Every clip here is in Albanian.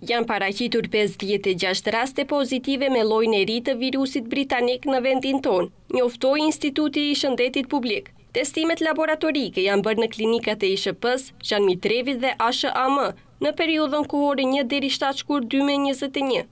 Janë paracitur 56 raste pozitive me lojnë e rritë virusit britanik në vendin tonë, njoftoj Instituti i Shëndetit Publik. Testimet laboratorike janë bërë në klinikat e i Shëpës, Shan Mitrevit dhe ASHAM në periodën kohore 1 deri 7 shkur 2021,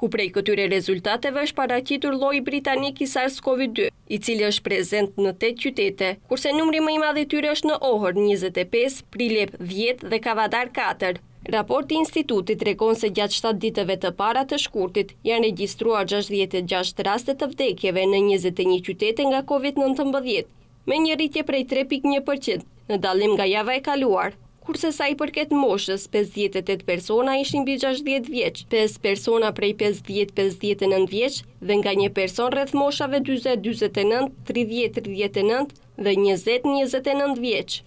ku prej këtyre rezultateve është paracitur loj britanik i SARS-CoV-2, i cili është prezent në 8 qytete, kurse numri më i madhe tyre është në ohër 25, prilep 10 dhe kavadar 4. Raporti institutit rekon se gjatë 7 ditëve të para të shkurtit janë regjistruar 66 rastet të vdekjeve në 21 qytete nga COVID-19, me një rritje prej 3.1% në dalim nga java e kaluar, kurse sa i përket moshës, 58 persona ishin bi 60 vjeq, 5 persona prej 50-59 vjeq dhe nga një person rreth moshave 20-29, 30-39 dhe 20-29 vjeq.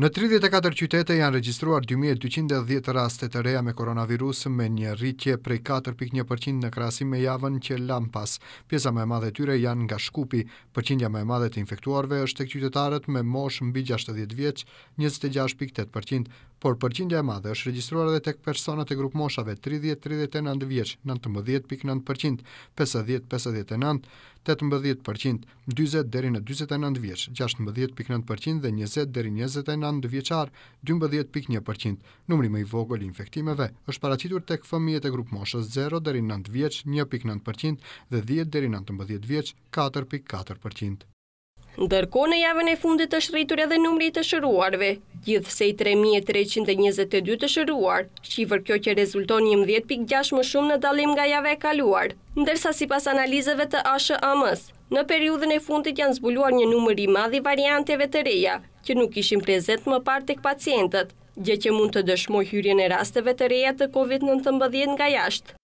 Në 34 qytete janë regjistruar 2210 raste të reja me koronavirus me një rritje prej 4.1% në krahasim me javën që lampas. pas. Pjesa më e madhe e tyre janë nga Shkupi. Përqindja më e madhe të infektuarve është tek qytetarët me moshë mbi 60 vjeç, 26.8%, por përqindja e madhe është regjistruar edhe tek personat e grup moshave 30-39 vjeç, 19.9%, 50-59, 18%, 40 deri në 49 vjeç, 16.9% dhe 20 deri 29 vjeçar, 12.1%. Numri më i vogël i infektimeve është paraqitur tek fëmijët e grup moshës 0 deri 9 vjeç, 1.9% dhe 10 deri 19 vjeç, 4.4%. Ndërkohë në javën e fundit është rritur edhe numri i të shëruarve gjithse i 3322 të shëruar, shqivër kjo që rezulton 11.6 më shumë në dalim nga jave e kaluar, ndërsa si pas analizeve të ashe amës, në periudhën e fundit janë zbuluar një numër i madhi varianteve të reja, që nuk ishin prezent më partë të këpacientët, gjë që mund të dëshmoj hyrjen e rasteve të reja të COVID-19 nga jashtë.